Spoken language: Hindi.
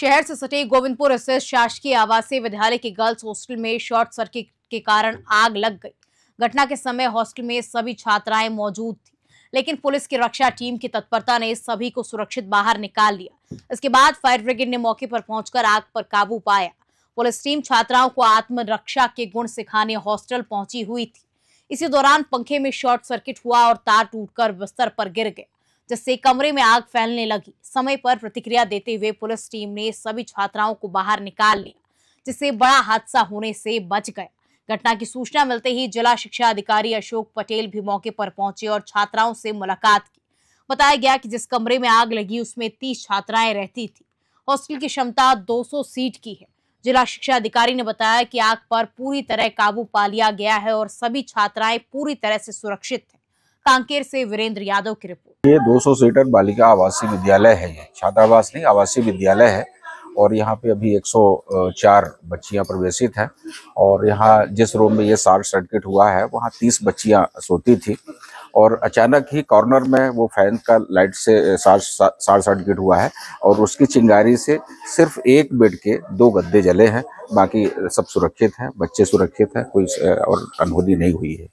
शहर से सटे गोविंदपुर स्थित शासकीय आवासीय विद्यालय के गर्ल्स हॉस्टल में शॉर्ट सर्किट के कारण आग लग गई घटना के समय हॉस्टल में सभी छात्राएं मौजूद थी लेकिन पुलिस की रक्षा टीम की तत्परता ने सभी को सुरक्षित बाहर निकाल लिया इसके बाद फायर ब्रिगेड ने मौके पर पहुंचकर आग पर काबू पाया पुलिस टीम छात्राओं को आत्मरक्षा के गुण सिखाने हॉस्टल पहुंची हुई थी इसी दौरान पंखे में शॉर्ट सर्किट हुआ और तार टूटकर बिस्तर पर गिर गए जिससे कमरे में आग फैलने लगी समय पर प्रतिक्रिया देते हुए पुलिस टीम ने सभी छात्राओं को बाहर निकाल लिया जिससे बड़ा हादसा होने से बच गया घटना की सूचना मिलते ही जिला शिक्षा अधिकारी अशोक पटेल भी मौके पर पहुंचे और छात्राओं से मुलाकात की बताया गया कि जिस कमरे में आग लगी उसमें तीस छात्राएं रहती थी हॉस्टल की क्षमता दो सीट की है जिला शिक्षा अधिकारी ने बताया कि आग पर पूरी तरह काबू पा लिया गया है और सभी छात्राएं पूरी तरह से सुरक्षित हैं कांकेर से वीरेंद्र यादव की रिपोर्ट ये 200 सीटर बालिका आवासीय विद्यालय है ये छात्रावास नहीं आवासीय विद्यालय है और यहाँ पे अभी 104 बच्चियाँ प्रवेशित हैं और यहाँ जिस रूम में ये शार्ट सर्किट हुआ है वहाँ 30 बच्चियाँ सोती थी और अचानक ही कॉर्नर में वो फैन का लाइट से शार्ट सर्किट हुआ है और उसकी चिंगारी से सिर्फ एक बेड के दो गद्दे जले हैं बाकी सब सुरक्षित हैं बच्चे सुरक्षित हैं कोई और अनहोनी नहीं हुई है